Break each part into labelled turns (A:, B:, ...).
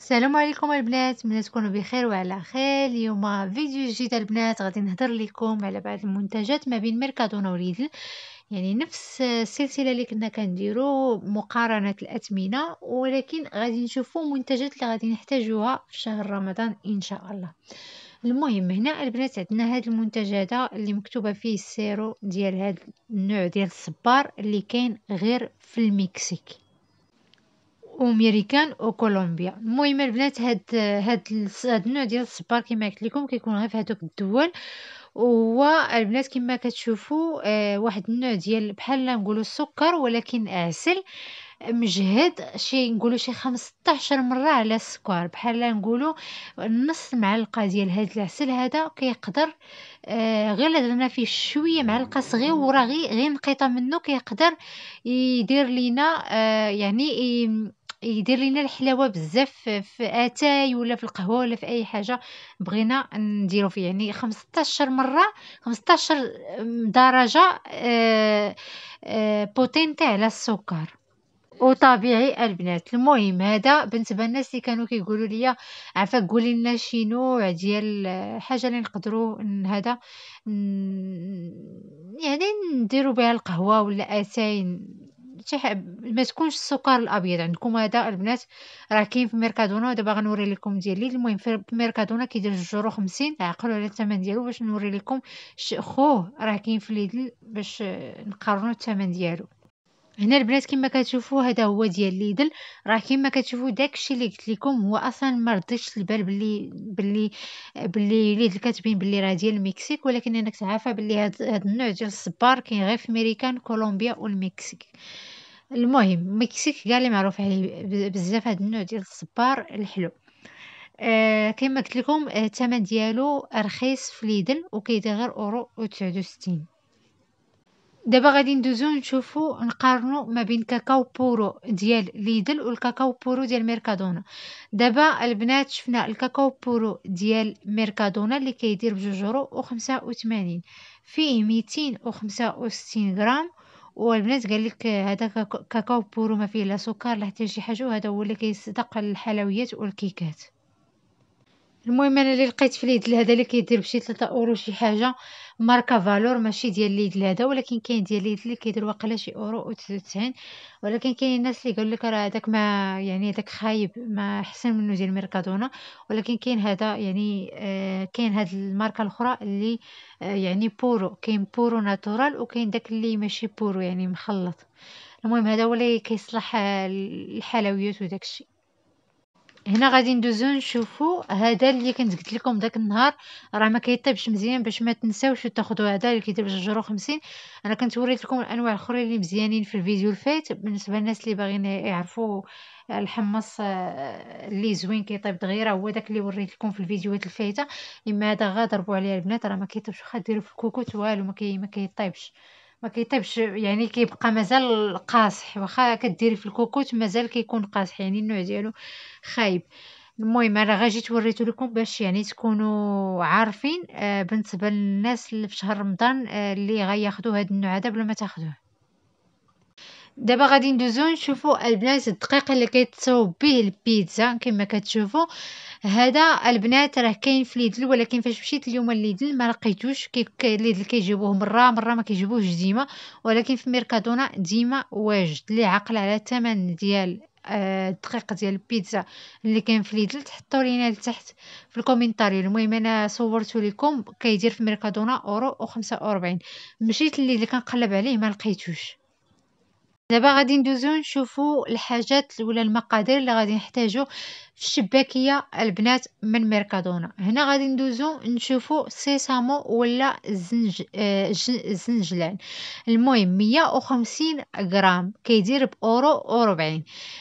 A: السلام عليكم البنات من تكونوا بخير وعلى خير اليوم فيديو جديد البنات غادي نهضر لكم على بعض المنتجات ما بين ميركادونا وليدل يعني نفس السلسله اللي كنا كنديرو مقارنه الاثمنه ولكن غادي نشوفوا منتجات اللي غادي نحتاجوها في شهر رمضان ان شاء الله المهم هنا البنات عندنا هاد المنتج هذا اللي مكتوبه فيه السيرو ديال هاد النوع ديال الصبار اللي كاين غير في المكسيك وميريكان وكولومبيا المهم البنات هاد هاد هاد النوع ديال الصبار كما قلت لكم كيكون غير في هذوك الدول هو البنات كما كتشوفوا آه، واحد النوع ديال بحال نقولوا السكر ولكن عسل مجهد شي نقولوا شي 15 مره على السكر بحال نقولوا نص معلقه ديال هذا العسل هذا كيقدر آه، غير درنا فيه شويه معلقه صغيره غير غير نقيطه منه كيقدر يدير لينا آه، يعني يدير لينا الحلاوه بزاف في اتاي ولا في القهوه ولا في اي حاجه بغينا نديرو فيه يعني 15 مره 15 درجه آه آه بوتينتي على السكر وطبيعي البنات المهم هذا بالنسبه للناس اللي كانوا كيقولوا لي عفاك قولي لنا شي نوع ديال حاجه اللي نقدروا هذا يعني نديروا بها القهوه ولا اتاي تح... ما تكونش السكر الابيض عندكم هذا البنات راه كاين في ميركادونا ودابا غنوري لكم ديال المهم في ميركادونا كيدير الجرو 50 عقلوا على الثمن ديالو باش نوري لكم خوه راه كاين في ليدل باش نقارنوا الثمن ديالو هنا البنات كما كتشوفوا هذا هو ديال ليدل راه كما كتشوفوا داكشي اللي قلت لكم هو اصلا ما رضيتش البال بلي باللي بلي ليدل كاتبين بلي راه ديال المكسيك ولكن انا كنت عارفه بلي هاد النوع ديال الصبار كاين غير في امريكان كولومبيا والمكسيك المهم مكسيك كاع لي معروف عليه بزاف هاد النوع ديال الصبار الحلو آه كما قلت لكم الثمن آه ديالو رخيص في ليدل وكيدير غير اورو و 69 دابا غادي ندوزو نشوفو نقارنو ما بين كاكاو بورو ديال ليدل والكاكاو بورو ديال ميركادونا دابا البنات شفنا الكاكاو بورو ديال ميركادونا اللي كيدير بجوج اورو و 85 فيه 265 غرام والبنات قال لك هذا كاكاو بور وما فيه لا سكر لا حتى شي حاجه وهذا هو اللي كيصدق الحلويات والكيكات المهم انا اللي لقيت في اليد هذا اللي كيدير بشي 3 اورو شي حاجه ماركه فالور ماشي ديال اليد هذا ولكن كاين ديال اليد اللي كيدير واقيلا شي اورو و99 ولكن كاين الناس اللي قال لك راه هذاك ما يعني هذاك خايب ما احسن منه ديال ميركادونا ولكن كاين هذا يعني آه كاين هاد الماركه الاخرى اللي آه يعني بورو كاين بورو ناتورال وكاين داك اللي ماشي بورو يعني مخلط المهم هذا هو اللي كيصلح آه، الحلويات وداكشي هنا غادي ندوزو نشوفو هذا اللي كنت قلت لكم داك النهار راه ما كيطيبش مزيان باش ما تنساوش تاخذوا هذا اللي كيدير بجوج يورو 50 انا كنت وريت لكم الانواع الاخرين اللي مزيانين في الفيديو الفات بالنسبه للناس اللي باغيين يعرفوا الحمص آه، اللي زوين كيطيب دغيا هو داك اللي وريت لكم في الفيديوهات الفايته اما هذا غا عليه البنات راه ما كيطيبش واخا ديروا في الكوكوت والو ما كي ما كيطيبش ما كيطيبش يعني كيبقى مازال قاصح واخا كديري في الكوكوت مازال كيكون قاصح يعني النوع ديالو خايب المهم انا غير جيت وريته لكم باش يعني تكونوا عارفين آه بالنسبه للناس اللي في شهر رمضان آه اللي غياخذوا هذا النوع هذا بلا ما تاخذوه دابا غادي ندوزو نشوفو البنات الدقيق اللي كيتصاوب به البيتزا كما كتشوفو هذا البنات راه كاين في ليدل ولكن فاش مشيت اليوم ليدل ما لقيتوش كي ليدل كيجيبوه مره مره ما كيجيبوهش ديما ولكن في ميركادونا ديما واجد اللي عقل على الثمن ديال آه، الدقيق ديال البيتزا اللي كان في ليدل تحطوا لينا لتحت في الكومنتاري المهم انا صورته لكم كيدير في ميركادونا اورو و45 مشيت اللي كنقلب عليه ما لقيتوش دابا غادي ندوزو نشوفو الحاجات ولا المقادير اللي غادي نحتاجو في الشباكيه البنات من ميركادونا هنا غادي ندوزو نشوفو سيسامو ولا الزنج الزنجلان آه، المهم 150 غرام كيدير باورو و40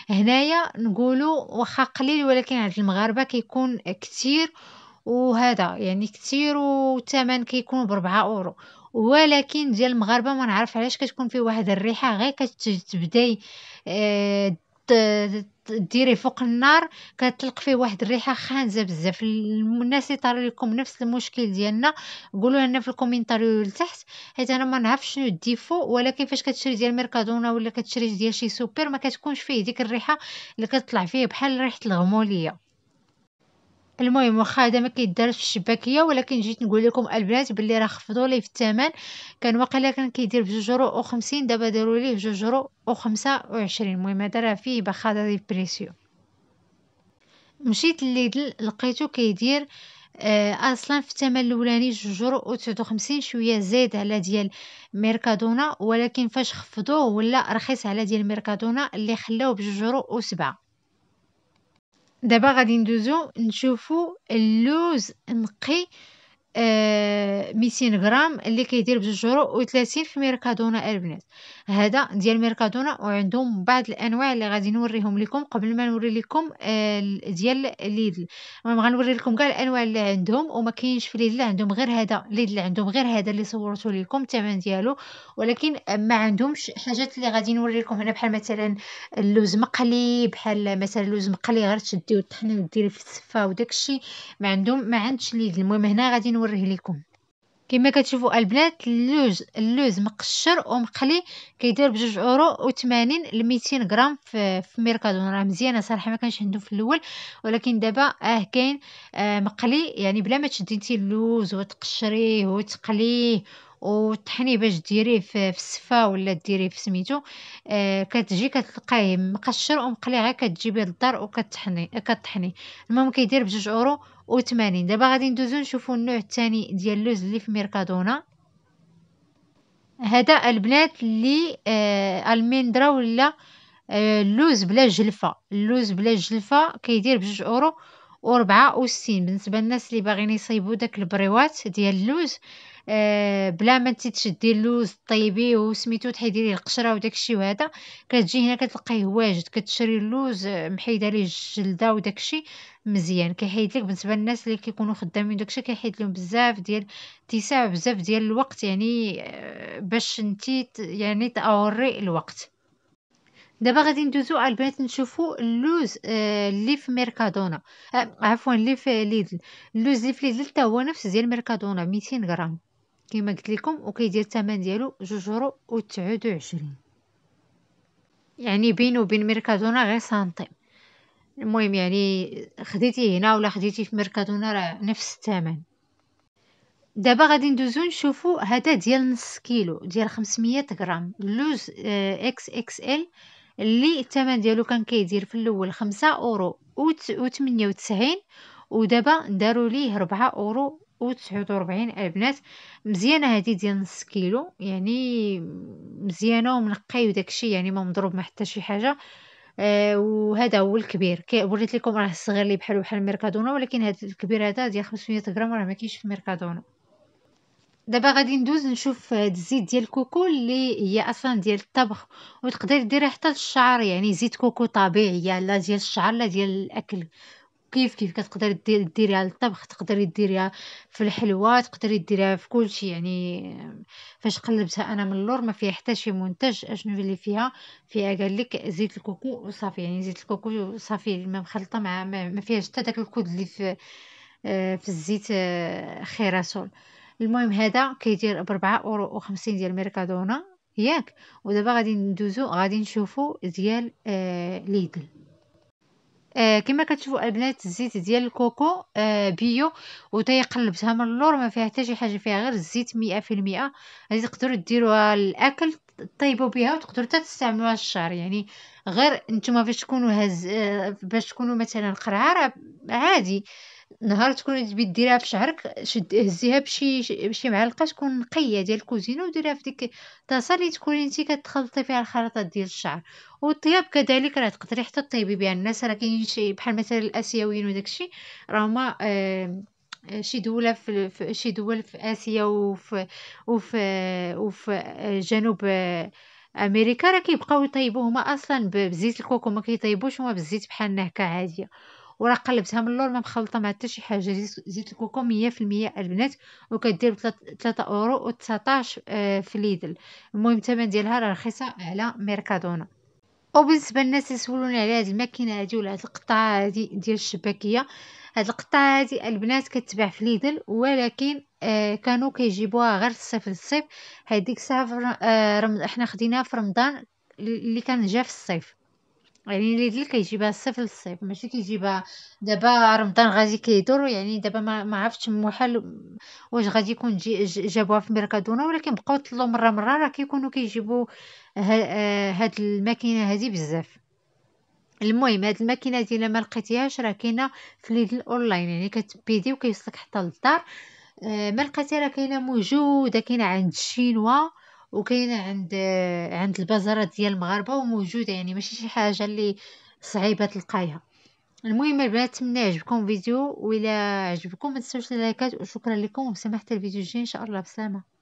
A: هنايا نقولو واخا قليل ولكن عند المغاربه كيكون كتير وهذا يعني كتير وثمن كيكون بربعة اورو ولكن ديال المغاربه ما نعرف علاش كتكون فيه واحد الريحه غير كتبداي آه، ديري فوق النار كتلق فيه واحد الريحه خانزه بزاف الناس اللي لكم نفس المشكل ديالنا قولوا لنا في الكومنتاريو لتحت حيت انا ما نعرف شنو الديفو ولكن فاش كتشري ديال ميركادونا ولا كتشري ديال شي سوبر ما كتكونش فيه ديك الريحه اللي كتطلع فيه بحال ريحه الغموليه المهم واخا هذا ما كيدارش في الشباكيه ولكن جيت نقول لكم البنات باللي راه خفضوا ليه في الثمن كان واقيلا كان كيدير بجوج 250 دابا داروا ليه ب 225 المهم هذا راه فيه بخاده ديال بريسيو مشيت لليدل لقيتو كيدير آه، اصلا في الثمن الاولاني جوج شويه زايد على ديال ميركادونا ولكن فاش خفضوه ولا رخيص على ديال ميركادونا اللي خلاوه بجوج يورو وسبعه دابا غادي ندوزو نشوفو اللوز نقي آه، ميتين غرام اللي كيدير بجوج يورو وثلاثين في ميركادونا البنات هذا ديال ميركادونا وعندهم بعض الانواع اللي غادي نوريهم لكم قبل ما نوري لكم آه، ديال ليدل المهم غنوري لكم كاع الانواع اللي عندهم وما كاينش في ليدل عندهم غير هذا ليدل عندهم غير هذا اللي صورته لكم الثمن ديالو ولكن ما عندهمش حاجات اللي غادي نوري لكم هنا بحال مثلا اللوز مقلي بحال مثلا اللوز مقلي غير تشديو وطحنيه وديري في السفه وداكشي ما عندهم ما عندش ليدل المهم هنا غادي نوري نوريه لكم كما كتشوفوا البنات اللوز اللوز مقشر ومقلي كيدير بجوج اورو ل لميتين غرام في, في ميركادون راه مزيانه صراحه ما كانش عندهم في الاول ولكن دابا اه كاين آه مقلي يعني بلا ما تشديتي اللوز وتقشريه وتقليه وطحني باش ديريه في السفه ولا ديريه في سميتو آه كتجي كتلقاه مقشر ومقلي غير كتجيبيه للدار وكتحني كتحني المهم كيدير بجوج اورو وثمانين دابا غادي ندوزو نشوفو النوع الثاني ديال اللوز اللي في ميركادونا هذا البنات اللي آه الميندرا ولا آه اللوز بلا جلفه اللوز بلا جلفه كيدير بجوج اورو وربعة وستين بالنسبه للناس اللي باغيين يصيبوا داك البريوات ديال اللوز آه، بلا ما انت تشدي اللوز طيبيه وسميتو تحيدي ليه القشره وداك الشيء وهذا كتجي هنا كتلقيه واجد كتشري اللوز آه، محيده ليه الجلده وداك الشيء مزيان كيحيد لك بالنسبه للناس اللي كيكونوا خدامين داكشي كيحيد لهم بزاف ديال تيساع بزاف ديال الوقت يعني آه، باش انت يعني تاوري الوقت دابا غادي ندوزو البنات نشوفو اللوز اللي في ميركادونا عفوا اللي في ليدل اللوز اللي في ليدل حتى هو نفس ديال ميركادونا 200 غرام كما قلت لكم وكيدير الثمن ديالو جوج يورو وتسعود وعشرين يعني بينو وبين ميركادونا غير سنتيم المهم يعني خديتي هنا ولا خديتي في ميركادونا راه نفس الثمن دابا غادي ندوزو نشوفو هذا ديال نص كيلو ديال 500 غرام لوز آه، اكس اكس ال اللي الثمن ديالو كان كيدير في الاول 5 اورو و 98 ودابا داروا ليه 4 اورو وتسعود وربعين البنات مزيانه هذه ديال نص كيلو يعني مزيانه ومنقي وداكشي يعني ما مضروب ما حتى شي حاجه آه، وهذا هو الكبير وريت لكم راه الصغير اللي بحالو بحال ميركادونا ولكن هذا الكبير هذا ديال 500 غرام راه ما كاينش في ميركادونا دابا غادي ندوز نشوف هاد الزيت ديال الكوكو اللي هي اصلا ديال الطبخ وتقدر ديريه حتى للشعر يعني زيت كوكو طبيعي لا ديال الشعر لا ديال الاكل كيف كيف كتقدر ديريها للطبخ تقدري ديريها في الحلوه تقدري ديريها في شيء يعني فاش قلبتها انا من اللور ما فيها حتى شي منتج اشنو اللي فيها فيها قال لك زيت الكوكو وصافي يعني زيت الكوكو صافي ما مخلطه مع ما فيهاش حتى داك الكود اللي في آه، في الزيت آه، خيراسول المهم هذا كيدير بربعة اورو وخمسين ديال ميركادونا ياك ودابا غادي ندوزو غادي نشوفو ديال آه ليدل آه كما كتشوفوا البنات الزيت ديال الكوكو آه بيو قلبتها من اللور ما فيها حتى شي حاجه فيها غير الزيت 100% هذه تقدروا ديروها الاكل طيبوا بها وتقدروا حتى تستعملوها الشعر يعني غير نتوما فاش تكونوا هز آه، باش تكونوا مثلا قرعه عادي نهار تكوني تبي ديريها في شعرك شد هزيها بشي بشي معلقه تكون نقيه ديال الكوزينه وديريها في ديك الطاسه اللي تكوني انت كتخلطي فيها الخلطات ديال الشعر والطياب كذلك راه تقدري حتى طيبي بها الناس راه كاينين شي بحال مثلا الاسيويين وداكشي راهما آه،, آه شي دوله في شي دول في اسيا وفي وفي وفي آه، جنوب آه، امريكا راه كيبقاو يطيبوهما هما اصلا بزيت الكوكو ما كيطيبوش هما بالزيت بحالنا هكا عاديه وراه قلبتها من اللور ما مخلطه مع حتى شي حاجه زيت الكوكو 100% البنات وكدير ب 3 اورو و19 آه، في ليدل المهم الثمن ديالها راه رخيصه على ميركادونا وبالنسبه للناس يسولوني على هذه الماكينه هذه ولا هذه القطعه هذه ديال الشباكيه هاد القطعه هادي البنات كتباع في ليدل ولكن آه كانوا كيجيبوها غير الصيف للصيف هذيك الساعه آه حنا خديناها في رمضان اللي كان جا في الصيف يعني اللي كيجيبها الصيف للصيف ماشي كيجيبها دابا رمضان غادي كيدور يعني دابا ما, ما عرفتش محال واش غادي يكون جي جابوها في ميركادونا ولكن بقاو طلو مره مره راه كيكونوا كيجيبوا آه هاد الماكينه هذه بزاف المهم هاد الماكينه ديال ما لقيتيهاش راه كاينه في ليدل اونلاين يعني كتبيدي وكيوصلك حتى للدار آه ما لقيتي راه كاينه موجوده كاينه عند الشينوا وكاينه عند عند البازارات ديال المغاربه وموجوده يعني ماشي شي حاجه اللي صعيبه تلقايها المهم البنات نتمنى يعجبكم الفيديو و الا عجبكم ما تنساوش اللايكات وشكرا لكم وسمحت الفيديو الجاي ان شاء الله بسلامه